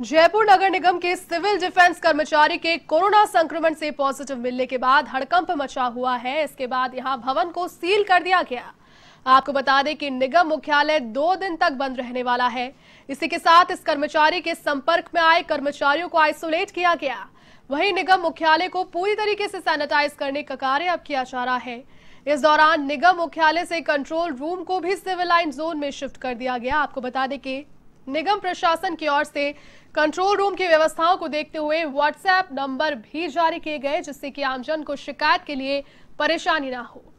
जयपुर नगर निगम के civil defence कर्मचारी के कोरोना संक्रमण से पॉजिटिव मिलने के बाद हड़कंप मचा हुआ है इसके बाद यहां भवन को सील कर दिया गया आपको बता दें कि निगम मुख्यालय दो दिन तक बंद रहने वाला है इसी के साथ इस कर्मचारी के संपर्क में आए कर्मचारियों को आइसोलेट किया गया वहीं निगम मुख्यालय को पूरी तरीके से सैनिटाइज करने का कार्य अब किया जा रहा है इस दौरान निगम मुख्यालय से कंट्रोल रूम को भी सिविल लाइन जोन में शिफ्ट कर दिया गया आपको बता दें कि निगम प्रशासन की ओर से कंट्रोल रूम की व्यवस्थाओं को देखते हुए व्हाट्सएप नंबर भी जारी किए गए जिससे कि आमजन को शिकायत के लिए परेशानी ना हो